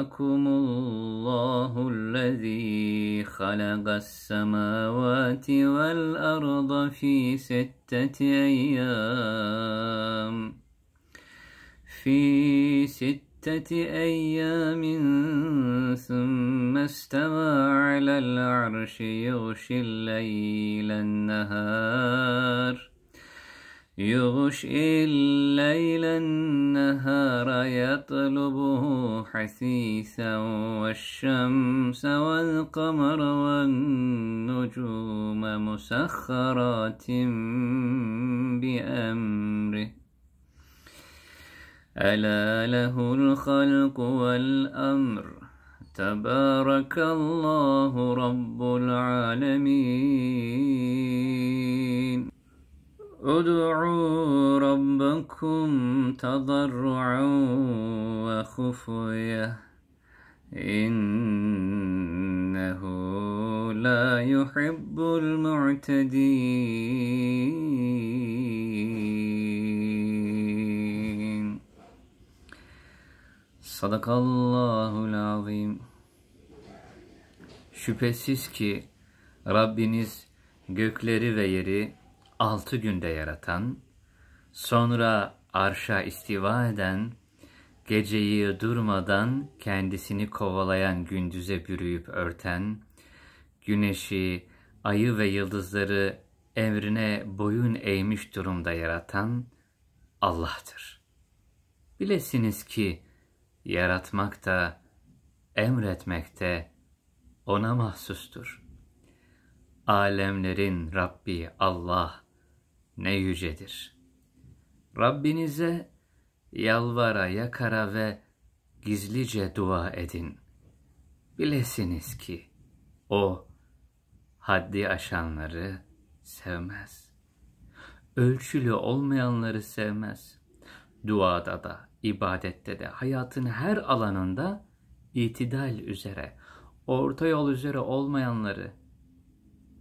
ربكم الله الذي خلق السماوات والأرض في ستة أيام في ستة أيام ثم استوى على العرش يغشي الليل النهار يغشي الليل النهار يطلبه حثيثا والشمس والقمر والنجوم مسخرات بأمره ألا له الخلق والأمر تبارك الله رب العالمين ادعوا ربكم تضرعا وخفية إنه لا يحب المعتدين صدق الله العظيم Şüphesiz ki Rabbiniz gökleri ve yeri altı günde yaratan, sonra arşa istiva eden, geceyi durmadan kendisini kovalayan gündüze bürüyüp örten, güneşi, ayı ve yıldızları emrine boyun eğmiş durumda yaratan Allah'tır. Bilesiniz ki yaratmak da, emretmek de ona mahsustur. Alemlerin Rabbi Allah ne yücedir. Rabbinize yalvara yakara ve gizlice dua edin. Bilesiniz ki o haddi aşanları sevmez. Ölçülü olmayanları sevmez. Duada da, ibadette de, hayatın her alanında itidal üzere, orta yol üzere olmayanları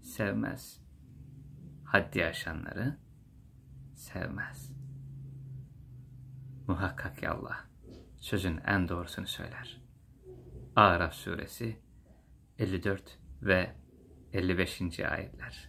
sevmez. Haddi aşanları sevmez. Muhakkak ki Allah sözün en doğrusunu söyler. Araf suresi 54 ve 55. ayetler.